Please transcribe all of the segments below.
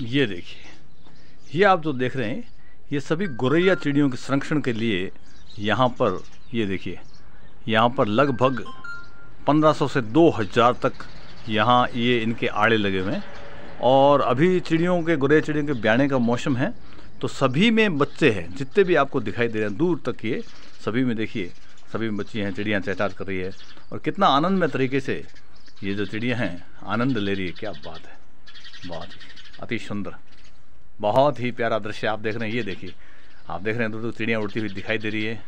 ये देखिए ये आप जो देख रहे हैं ये सभी गोरैया चिड़ियों के संरक्षण के लिए यहाँ पर ये देखिए यहाँ पर लगभग 1500 से 2000 तक यहाँ ये इनके आड़े लगे हुए हैं और अभी चिड़ियों के गुरे चिड़ियों के ब्याने का मौसम है तो सभी में बच्चे हैं जितने भी आपको दिखाई दे रहे हैं दूर तक ये सभी में देखिए सभी में बच्ची हैं चिड़ियाँ चहचाट कर रही है और कितना आनंदमय तरीके से ये जो चिड़ियाँ हैं आनंद ले रही है क्या बात है बहुत ही अति सुंदर बहुत ही प्यारा दृश्य आप देख रहे हैं ये देखिए आप देख रहे हैं दूर तो तो चिड़ियाँ उड़ती हुई दिखाई दे रही है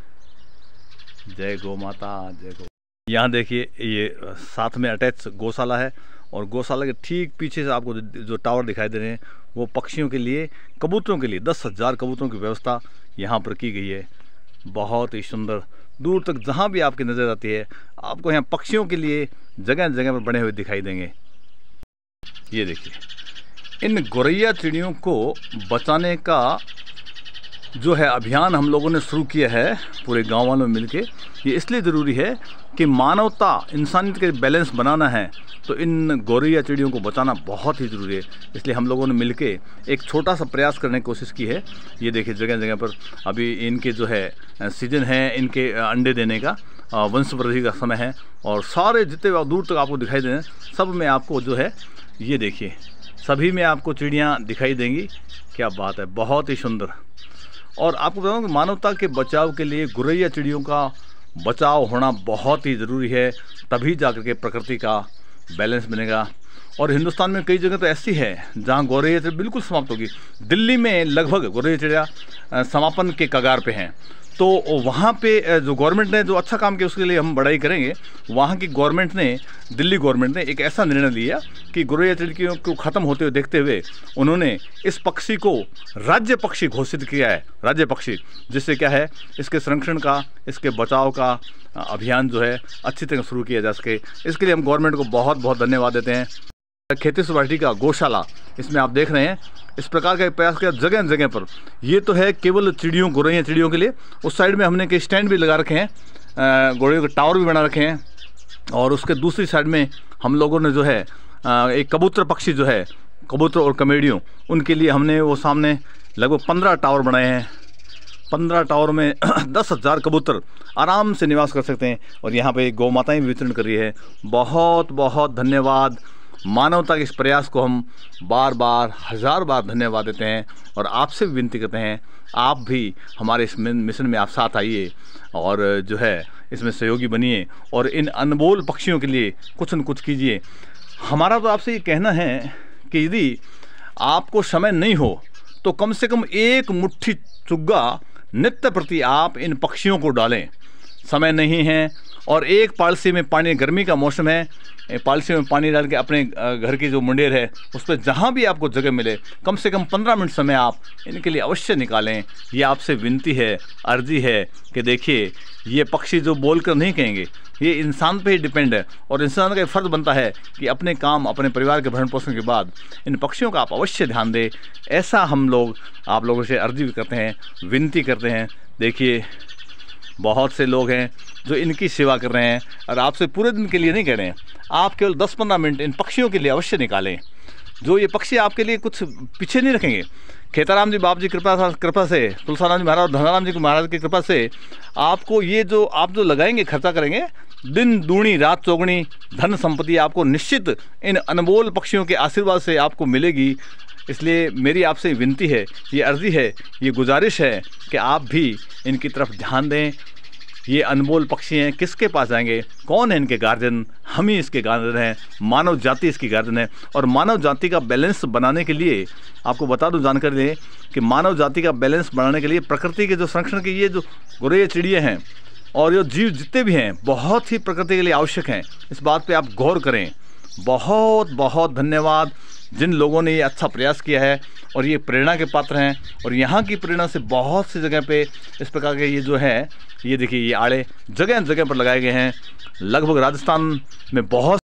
जय गो माता जय गो यहाँ देखिए ये साथ में अटैच गौशाला है और गौशाला के ठीक पीछे से आपको जो टावर दिखाई दे रहे हैं वो पक्षियों के लिए कबूतरों के लिए दस हज़ार कबूतरों की व्यवस्था यहाँ पर की गई है बहुत ही सुंदर दूर तक जहाँ भी आपकी नज़र आती है आपको यहाँ पक्षियों के लिए जगह जगह पर बने हुए दिखाई देंगे ये देखिए इन गोरैया चिड़ियों को बचाने का जो है अभियान हम लोगों ने शुरू किया है पूरे गांव वालों मिल के ये इसलिए ज़रूरी है कि मानवता इंसानियत के बैलेंस बनाना है तो इन गौरैया चिड़ियों को बचाना बहुत ही ज़रूरी है इसलिए हम लोगों ने के एक छोटा सा प्रयास करने की कोशिश की है ये देखिए जगह जगह पर अभी इनके जो है सीजन है इनके अंडे देने का वंश वृद्धि का समय है और सारे जितने दूर तक आपको दिखाई दे रहे हैं सब में आपको जो है ये देखिए सभी में आपको चिड़ियाँ दिखाई देंगी क्या बात है बहुत ही सुंदर और आपको बताऊँ मानवता के बचाव के लिए गुरैया चिड़ियों का बचाव होना बहुत ही ज़रूरी है तभी जा के प्रकृति का बैलेंस मिलेगा और हिंदुस्तान में कई जगह तो ऐसी है जहाँ गौरैया चिड़िया बिल्कुल समाप्त होगी दिल्ली में लगभग गौरैया चिड़िया समापन के कगार पे हैं तो वहाँ पे जो गवर्नमेंट ने जो अच्छा काम किया उसके लिए हम बड़ाई करेंगे वहाँ की गवर्नमेंट ने दिल्ली गवर्नमेंट ने एक ऐसा निर्णय लिया कि गुरैया चिड़कियों को ख़त्म होते हुए देखते हुए उन्होंने इस पक्षी को राज्य पक्षी घोषित किया है राज्य पक्षी जिससे क्या है इसके संरक्षण का इसके बचाव का अभियान जो है अच्छी तरह शुरू किया जा सके इसके लिए हम गवर्नमेंट को बहुत बहुत धन्यवाद देते हैं खेती सोसाइटी का गौशाला इसमें आप देख रहे हैं इस प्रकार का प्रयास किया जगह जगह पर ये तो है केवल चिड़ियों घुरैया चिड़ियों के लिए उस साइड में हमने के स्टैंड भी लगा रखे हैं घोड़े के टावर भी बना रखे हैं और उसके दूसरी साइड में हम लोगों ने जो है एक कबूतर पक्षी जो है कबूतर और कमेडियों उनके लिए हमने वो सामने लगभग पंद्रह टावर बनाए हैं पंद्रह टावर में दस हज़ार कबूतर आराम से निवास कर सकते हैं और यहाँ पे गौ माताएँ भी वितरण कर रही है बहुत बहुत धन्यवाद मानवता के इस प्रयास को हम बार बार हज़ार बार धन्यवाद देते हैं और आपसे भी विनती करते हैं आप भी हमारे इस मिशन में आप साथ आइए और जो है इसमें सहयोगी बनिए और इन अनमोल पक्षियों के लिए कुछ न कुछ कीजिए हमारा तो आपसे ये कहना है कि यदि आपको समय नहीं हो तो कम से कम एक मुट्ठी चुग्गा नित्य प्रति आप इन पक्षियों को डालें समय नहीं है और एक पालसी में पानी गर्मी का मौसम है पालसी में पानी डाल के अपने घर की जो मुंडेर है उस पर जहाँ भी आपको जगह मिले कम से कम पंद्रह मिनट समय आप इनके लिए अवश्य निकालें ये आपसे विनती है अर्जी है कि देखिए ये पक्षी जो बोल कर नहीं कहेंगे ये इंसान पे ही डिपेंड है और इंसान का फ़र्ज़ बनता है कि अपने काम अपने परिवार के भरण पोषण के बाद इन पक्षियों का आप अवश्य ध्यान दें ऐसा हम लोग आप लोगों से अर्जी भी करते हैं विनती करते हैं देखिए बहुत से लोग हैं जो इनकी सेवा कर रहे हैं और आपसे पूरे दिन के लिए नहीं कह रहे हैं आप केवल दस पंद्रह मिनट इन पक्षियों के लिए अवश्य निकालें जो ये पक्षी आपके लिए कुछ पीछे नहीं रखेंगे खेताराम जी बाप जी कृपा कृपा से तुलसाराम जी महाराज धनाराम जी महाराज की कृपा से आपको ये जो आप जो लगाएंगे खर्चा करेंगे दिन दूनी रात चौगणी धन संपत्ति आपको निश्चित इन अनमोल पक्षियों के आशीर्वाद से आपको मिलेगी इसलिए मेरी आपसे विनती है ये अर्जी है ये गुजारिश है कि आप भी इनकी तरफ ध्यान दें ये अनमोल पक्षी हैं किसके पास आएंगे कौन है इनके गार्जियन हम ही इसके गार्जियन हैं मानव जाति इसकी गार्जियन है और मानव जाति का बैलेंस बनाने के लिए आपको बता दूं जानकारी दें कि मानव जाति का बैलेंस बनाने के लिए प्रकृति के जो संरक्षण के ये जो गुरे चिड़िए हैं और ये जीव जितने भी हैं बहुत ही प्रकृति के लिए आवश्यक हैं इस बात पर आप गौर करें बहुत बहुत धन्यवाद जिन लोगों ने ये अच्छा प्रयास किया है और ये प्रेरणा के पात्र हैं और यहाँ की प्रेरणा से बहुत सी जगह पे इस प्रकार के ये जो है ये देखिए ये आड़े जगह जगह पर लगाए गए हैं लगभग राजस्थान में बहुत